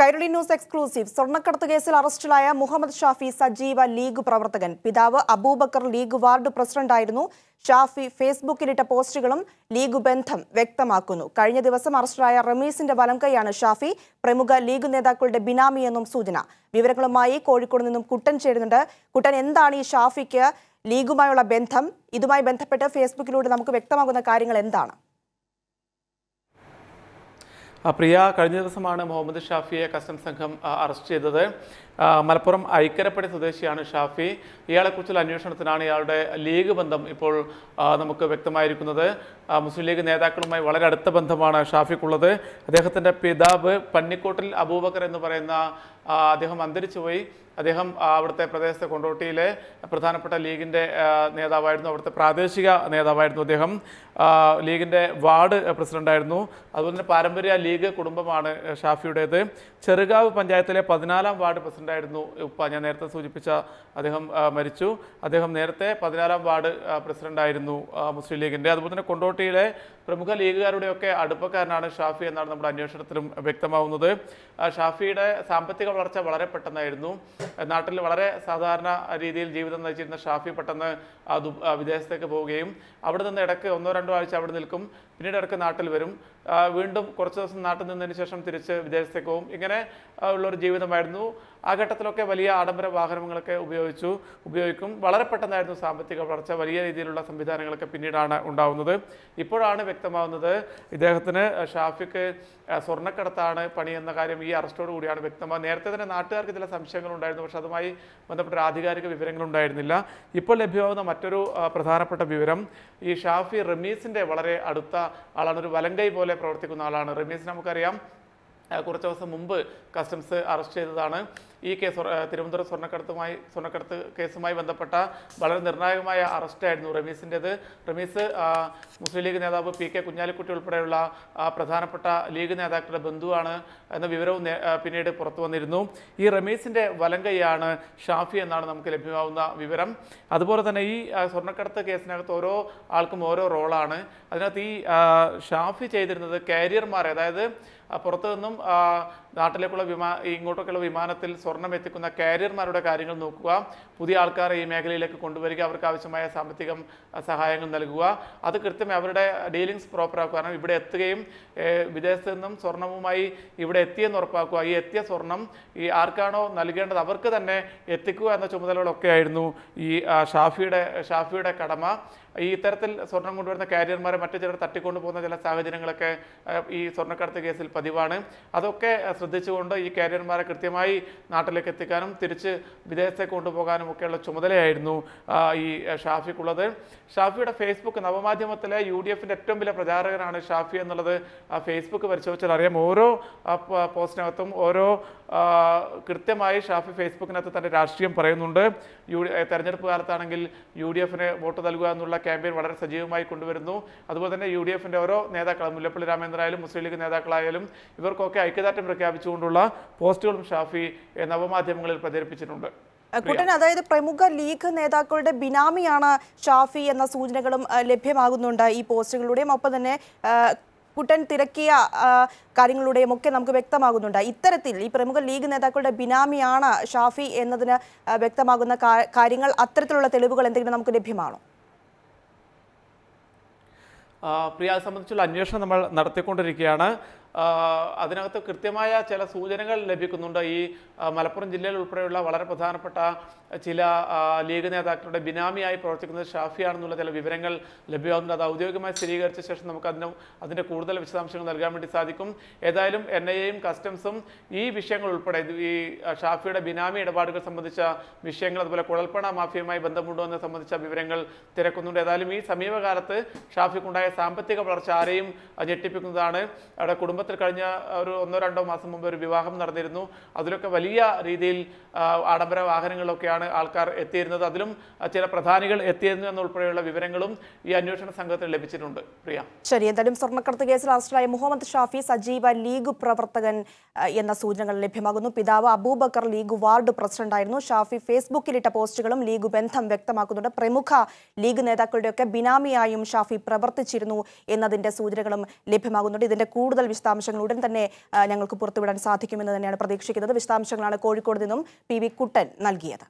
Kairali news exclusive സ്വർണ്ണക്കടത്ത് കേസിൽ അറസ്റ്റിലായ മുഹമ്മദ് ഷാഫി സജീവ ലീഗ് പ്രവർത്തകൻ പിതാവ് അബൂബക്കർ ലീഗ് വാർഡ് പ്രസിഡന്റായിരുന്നു ഷാഫി ഫേസ്ബുക്കിലിട്ട പോസ്റ്റുകളും ലീഗ് ബന്ധം വ്യക്തമാക്കുന്നു കഴിഞ്ഞ ദിവസം അറസ്റ്റിലായ റമീസിന്റെ വലംകൈയാണ് ഷാഫി പ്രമുഖ ലീഗ് നേതാക്കളുടെ ബിനാമിയെന്നും സൂചന വിവരങ്ങളുമായി കോഴിക്കോട് നിന്നും കുട്ടൻ ചേരുന്നുണ്ട് കുട്ടൻ എന്താണ് ഈ ഷാഫിക്ക് ലീഗുമായുള്ള ബന്ധം ഇതുമായി ബന്ധപ്പെട്ട് ഫേസ്ബുക്കിലൂടെ നമുക്ക് വ്യക്തമാകുന്ന കാര്യങ്ങൾ എന്താണ് പ്രിയ കഴിഞ്ഞ ദിവസമാണ് മുഹമ്മദ് ഷാഫിയെ കസ്റ്റംസ് സംഘം അറസ്റ്റ് ചെയ്തത് മലപ്പുറം ഐക്കരപ്പടി സ്വദേശിയാണ് ഷാഫി ഇയാളെക്കുറിച്ചുള്ള അന്വേഷണത്തിനാണ് ഇയാളുടെ ലീഗ് ബന്ധം ഇപ്പോൾ നമുക്ക് വ്യക്തമായിരിക്കുന്നത് മുസ്ലിം ലീഗ് നേതാക്കളുമായി വളരെ അടുത്ത ബന്ധമാണ് ഷാഫിക്കുള്ളത് അദ്ദേഹത്തിൻ്റെ പിതാവ് പന്നിക്കോട്ടിൽ അബൂബക്കർ എന്ന് പറയുന്ന അദ്ദേഹം അന്തരിച്ചു പോയി അദ്ദേഹം അവിടുത്തെ പ്രദേശത്തെ കൊണ്ടോട്ടിയിലെ പ്രധാനപ്പെട്ട ലീഗിൻ്റെ നേതാവായിരുന്നു അവിടുത്തെ പ്രാദേശിക നേതാവായിരുന്നു അദ്ദേഹം ലീഗിൻ്റെ വാർഡ് പ്രസിഡൻ്റായിരുന്നു അതുപോലെ തന്നെ പാരമ്പര്യ ലീഗ് കുടുംബമാണ് ഷാഫിയുടേത് ചെറുകാവ് പഞ്ചായത്തിലെ പതിനാലാം വാർഡ് പ്രസിഡൻ്റായിരുന്നു ഉപ്പ ഞാൻ നേരത്തെ സൂചിപ്പിച്ച അദ്ദേഹം മരിച്ചു അദ്ദേഹം നേരത്തെ പതിനാലാം വാർഡ് പ്രസിഡൻ്റായിരുന്നു മുസ്ലിം ലീഗിൻ്റെ അതുപോലെ തന്നെ കൊണ്ടോട്ടിയിലെ പ്രമുഖ ലീഗുകാരുടെയൊക്കെ അടുപ്പക്കാരനാണ് ഷാഫി എന്നാണ് നമ്മുടെ അന്വേഷണത്തിലും വ്യക്തമാവുന്നത് ഷാഫിയുടെ സാമ്പത്തിക വളർച്ച വളരെ പെട്ടെന്നായിരുന്നു നാട്ടിൽ വളരെ സാധാരണ രീതിയിൽ ജീവിതം നയിച്ചിരുന്ന ഷാഫി പെട്ടെന്ന് വിദേശത്തേക്ക് പോവുകയും അവിടെ നിന്ന് ഇടയ്ക്ക് ഒന്നോ രണ്ടോ ആഴ്ച അവിടെ നിൽക്കും പിന്നീട് അവർക്ക് നാട്ടിൽ വരും വീണ്ടും കുറച്ച് ദിവസം നാട്ടിൽ നിന്നതിന് ശേഷം തിരിച്ച് വിദേശത്തേക്ക് പോകും ഇങ്ങനെ ഉള്ളൊരു ജീവിതമായിരുന്നു ആ ഘട്ടത്തിലൊക്കെ വലിയ ആഡംബര വാഹനങ്ങളൊക്കെ ഉപയോഗിച്ചു ഉപയോഗിക്കും വളരെ പെട്ടെന്നായിരുന്നു സാമ്പത്തിക വളർച്ച വലിയ രീതിയിലുള്ള സംവിധാനങ്ങളൊക്കെ പിന്നീടാണ് ഉണ്ടാവുന്നത് ഇപ്പോഴാണ് വ്യക്തമാവുന്നത് ഇദ്ദേഹത്തിന് ഷാഫിക്ക് സ്വർണ്ണക്കടത്താണ് പണിയെന്ന കാര്യം ഈ അറസ്റ്റോട് കൂടിയാണ് വ്യക്തമാകുന്നത് നേരത്തെ തന്നെ നാട്ടുകാർക്ക് ചില സംശയങ്ങളുണ്ടായിരുന്നു പക്ഷെ അതുമായി ബന്ധപ്പെട്ട ആധികാരിക വിവരങ്ങളുണ്ടായിരുന്നില്ല ഇപ്പോൾ ലഭ്യമാകുന്ന മറ്റൊരു പ്രധാനപ്പെട്ട വിവരം ഈ ഷാഫി റമീസിൻ്റെ വളരെ അടുത്ത ആളാണ് ഒരു വലങ്കൈ പോലെ പ്രവർത്തിക്കുന്ന ആളാണ് റമീസ് നമുക്കറിയാം കുറച്ച് ദിവസം മുമ്പ് കസ്റ്റംസ് അറസ്റ്റ് ചെയ്തതാണ് ഈ കേസ് തിരുവനന്തപുരം സ്വർണ്ണക്കടത്തുമായി സ്വർണ്ണക്കടത്ത് കേസുമായി ബന്ധപ്പെട്ട വളരെ നിർണായകമായ അറസ്റ്റായിരുന്നു റമീസിൻ്റെത് റമീസ് മുസ്ലിം ലീഗ് നേതാവ് പി കെ കുഞ്ഞാലിക്കുട്ടി ഉൾപ്പെടെയുള്ള പ്രധാനപ്പെട്ട ലീഗ് നേതാക്കളുടെ ബന്ധുവാണ് എന്ന വിവരവും പിന്നീട് പുറത്തു വന്നിരുന്നു ഈ റമീസിൻ്റെ വലങ്കയാണ് ഷാഫി എന്നാണ് നമുക്ക് ലഭ്യമാവുന്ന വിവരം അതുപോലെ തന്നെ ഈ സ്വർണ്ണക്കടത്ത് കേസിനകത്ത് ഓരോ ആൾക്കും ഓരോ റോളാണ് അതിനകത്ത് ഈ ഷാഫി ചെയ്തിരുന്നത് കാരിയർമാർ അതായത് പുറത്തു നിന്നും നാട്ടിലേക്കുള്ള വിമാ ഇങ്ങോട്ടൊക്കെയുള്ള വിമാനത്തിൽ സ്വർ സ്വർണം എത്തിക്കുന്ന കാരിയർമാരുടെ കാര്യങ്ങൾ നോക്കുക പുതിയ ആൾക്കാരെ ഈ മേഖലയിലേക്ക് കൊണ്ടുവരിക അവർക്ക് ആവശ്യമായ സാമ്പത്തിക സഹായങ്ങൾ നൽകുക അത് കൃത്യമായി അവരുടെ ഡീലിങ്സ് പ്രോപ്പറാക്കുക കാരണം ഇവിടെ എത്തുകയും വിദേശത്ത് നിന്നും സ്വർണവുമായി ഇവിടെ എത്തിയെന്ന് ഉറപ്പാക്കുക ഈ എത്തിയ സ്വർണം ഈ ആർക്കാണോ നൽകേണ്ടത് അവർക്ക് തന്നെ എത്തിക്കുക എന്ന ചുമതലകളൊക്കെ ആയിരുന്നു ഈ ഷാഫിയുടെ ഷാഫിയുടെ കടമ ഈ ഇത്തരത്തിൽ സ്വർണം കൊണ്ടുവരുന്ന കാരിയർമാരെ മറ്റു ചിലർ തട്ടിക്കൊണ്ടു പോകുന്ന ചില സാഹചര്യങ്ങളൊക്കെ ഈ സ്വർണ്ണക്കടത്ത് കേസിൽ പതിവാണ് അതൊക്കെ ശ്രദ്ധിച്ചുകൊണ്ട് ഈ കാരിയർമാരെ കൃത്യമായി നാട്ടിലേക്ക് എത്തിക്കാനും തിരിച്ച് വിദേശത്തേക്ക് കൊണ്ടുപോകാനും ഒക്കെയുള്ള ചുമതലയായിരുന്നു ഈ ഷാഫിക്കുള്ളത് ഷാഫിയുടെ ഫേസ്ബുക്ക് നവമാധ്യമത്തിലെ യു ഡി എഫിൻ്റെ ഏറ്റവും വലിയ പ്രചാരകനാണ് ഷാഫി എന്നുള്ളത് ഫേസ്ബുക്ക് പരിശോധിച്ചാൽ അറിയാം ഓരോ പോസ്റ്റിനകത്തും ഓരോ കൃത്യമായി ഷാഫി ഫേസ്ബുക്കിനകത്ത് തൻ്റെ രാഷ്ട്രീയം പറയുന്നുണ്ട് യു തെരഞ്ഞെടുപ്പ് കാലത്താണെങ്കിൽ യു ഡി എഫിന് വോട്ട് നൽകുക എന്നുള്ള ക്യാമ്പയിൻ വളരെ സജീവമായി കൊണ്ടുവരുന്നു അതുപോലെ തന്നെ യു ഡി എഫിൻ്റെ ഓരോ നേതാക്കൾ മുല്ലപ്പള്ളി രാമേന്ദ്രനായാലും മുസ്ലിം ലീഗ് നേതാക്കളായാലും ഇവർക്കൊക്കെ ഐക്യദാർഢ്യം പ്രഖ്യാപിച്ചുകൊണ്ടുള്ള പോസ്റ്റുകളും ഷാഫി നവമാധ്യമങ്ങളിൽ പ്രചരിപ്പിച്ചിട്ടുണ്ട് കുട്ടൻ അതായത് പ്രമുഖ ലീഗ് നേതാക്കളുടെ ബിനാമിയാണ് ഷാഫി എന്ന സൂചനകളും ലഭ്യമാകുന്നുണ്ട് ഈ പോസ്റ്റുകളുടെയും ഒപ്പം തന്നെ കുട്ടൻ തിരക്കിയ കാര്യങ്ങളുടെയും ഒക്കെ നമുക്ക് വ്യക്തമാകുന്നുണ്ട് ഇത്തരത്തിൽ ഈ പ്രമുഖ ലീഗ് നേതാക്കളുടെ ബിനാമിയാണ് ഷാഫി എന്നതിന് വ്യക്തമാകുന്ന കാര്യങ്ങൾ അത്തരത്തിലുള്ള തെളിവുകൾ എന്തെങ്കിലും നമുക്ക് ലഭ്യമാണോ പ്രിയ സംബന്ധിച്ചുള്ള അന്വേഷണം നമ്മൾ നടത്തിക്കൊണ്ടിരിക്കുകയാണ് അതിനകത്ത് കൃത്യമായ ചില സൂചനകൾ ലഭിക്കുന്നുണ്ട് ഈ മലപ്പുറം ജില്ലയിൽ ഉൾപ്പെടെയുള്ള വളരെ പ്രധാനപ്പെട്ട ചില ലീഗ് നേതാക്കളുടെ ബിനാമിയായി പ്രവർത്തിക്കുന്നത് ഷാഫിയാണെന്നുള്ള ചില വിവരങ്ങൾ ലഭ്യമാകുന്നുണ്ട് അത് ഔദ്യോഗികമായി സ്ഥിരീകരിച്ച ശേഷം നമുക്ക് അതിന് അതിൻ്റെ കൂടുതൽ വിശദാംശങ്ങൾ നൽകാൻ വേണ്ടി സാധിക്കും ഏതായാലും എൻ ഐ എയും കസ്റ്റംസും ഈ വിഷയങ്ങൾ ഉൾപ്പെടെ ഈ ഷാഫിയുടെ ബിനാമി ഇടപാടുകൾ സംബന്ധിച്ച വിഷയങ്ങൾ അതുപോലെ കുഴൽപ്പണ മാഫിയുമായി ബന്ധമുണ്ടോ എന്ന് സംബന്ധിച്ച വിവരങ്ങൾ തിരക്കുന്നുണ്ട് ഏതായാലും ഈ സമീപകാലത്ത് ഷാഫിക്കുണ്ടായ സാമ്പത്തിക വളർച്ച ആരെയും ഞെട്ടിപ്പിക്കുന്നതാണ് അവിടെ കുടുംബ കുടുംബത്തിൽ കഴിഞ്ഞ ഒരു ഒന്നോ രണ്ടോ മാസം മുമ്പ് ഒരു വിവാഹം നടന്നിരുന്നു അതിലൊക്കെ വലിയ രീതിയിൽ ആഡംബര വാഹനങ്ങളിലൊക്കെയാണ് ആൾക്കാർ എത്തിയിരുന്നത് അതിലും ചില പ്രധാനികൾ എത്തിയിരുന്നു എന്നുൾപ്പെടെയുള്ള വിവരങ്ങളും ഈ അന്വേഷണ സംഘത്തിന് ലഭിച്ചിട്ടുണ്ട് പ്രിയ ശരി എന്തായാലും സ്വർണ്ണക്കടത്ത് കേസിൽ അറസ്റ്റിലായ മുഹമ്മദ് ഷാഫി സജീവ ലീഗ് പ്രവർത്തകൻ എന്ന സൂചനകൾ ലഭ്യമാകുന്നു പിതാവ് അബൂബക്കർ ലീഗ് വാർഡ് പ്രസിഡന്റായിരുന്നു ഷാഫി ഫേസ്ബുക്കിലിട്ട പോസ്റ്റുകളും ലീഗ് ബന്ധം വ്യക്തമാക്കുന്നുണ്ട് പ്രമുഖ ലീഗ് നേതാക്കളുടെയൊക്കെ ബിനാമിയായും ഷാഫി പ്രവർത്തിച്ചിരുന്നു എന്നതിന്റെ സൂചനകളും ലഭ്യമാകുന്നുണ്ട് ഇതിന്റെ കൂടുതൽ വിശദാംശം വിശദാംശങ്ങൾ ഉടൻ തന്നെ ഞങ്ങൾക്ക് പുറത്തുവിടാൻ സാധിക്കുമെന്ന് തന്നെയാണ് പ്രതീക്ഷിക്കുന്നത് വിശദാംശങ്ങളാണ് കോഴിക്കോട് നിന്നും പി കുട്ടൻ നൽകിയത്